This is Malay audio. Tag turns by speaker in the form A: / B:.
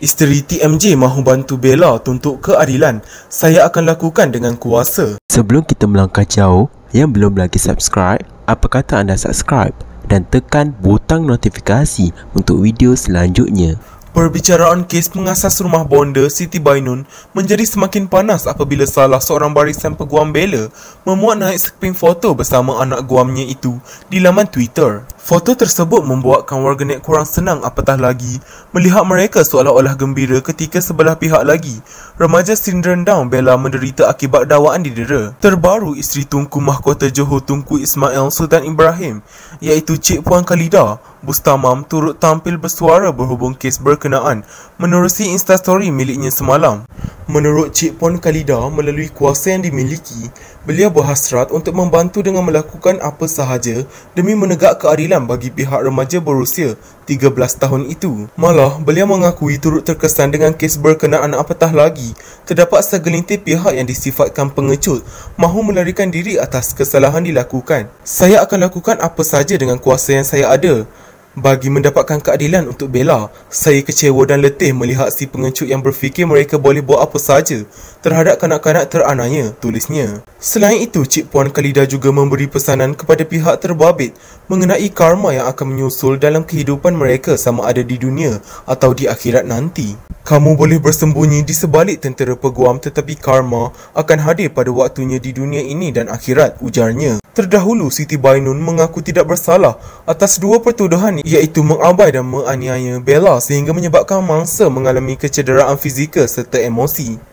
A: Isteri TMJ mahu bantu Bella tuntut keadilan. Saya akan lakukan dengan kuasa.
B: Sebelum kita melangkah jauh, yang belum lagi subscribe, apa kata anda subscribe dan tekan butang notifikasi untuk video selanjutnya.
A: Perbicaraan kes pengasas rumah bonda Siti Bainun menjadi semakin panas apabila salah seorang barisan peguam Bella memuat naik sekeping foto bersama anak guamnya itu di laman Twitter. Foto tersebut membuatkan warganet kurang senang apatah lagi melihat mereka seolah-olah gembira ketika sebelah pihak lagi remaja sindrom Down Bella menderita akibat dawaan di dera. Terbaru isteri Tunku Mahkota Johor Tunku Ismail Sultan Ibrahim iaitu Cik Puan Khalida Bustamam turut tampil bersuara berhubung kes berkenaan menerusi instastory miliknya semalam. Menurut Cik Pon Kalida, melalui kuasa yang dimiliki, beliau berhasrat untuk membantu dengan melakukan apa sahaja demi menegak keadilan bagi pihak remaja berusia 13 tahun itu. Malah, beliau mengakui turut terkesan dengan kes berkenaan apatah lagi terdapat segelintir pihak yang disifatkan pengecut mahu melarikan diri atas kesalahan dilakukan. Saya akan lakukan apa sahaja dengan kuasa yang saya ada. Bagi mendapatkan keadilan untuk Bella, saya kecewa dan letih melihat si pengecut yang berfikir mereka boleh buat apa saja terhadap kanak-kanak teranaya, tulisnya. Selain itu, Cik Puan Kalida juga memberi pesanan kepada pihak terbabit mengenai karma yang akan menyusul dalam kehidupan mereka sama ada di dunia atau di akhirat nanti. Kamu boleh bersembunyi di sebalik tentera peguam tetapi karma akan hadir pada waktunya di dunia ini dan akhirat, ujarnya. Terdahulu, Siti Bainun mengaku tidak bersalah atas dua pertuduhan iaitu mengabai dan menganiaya Bella sehingga menyebabkan mangsa mengalami kecederaan fizikal serta emosi.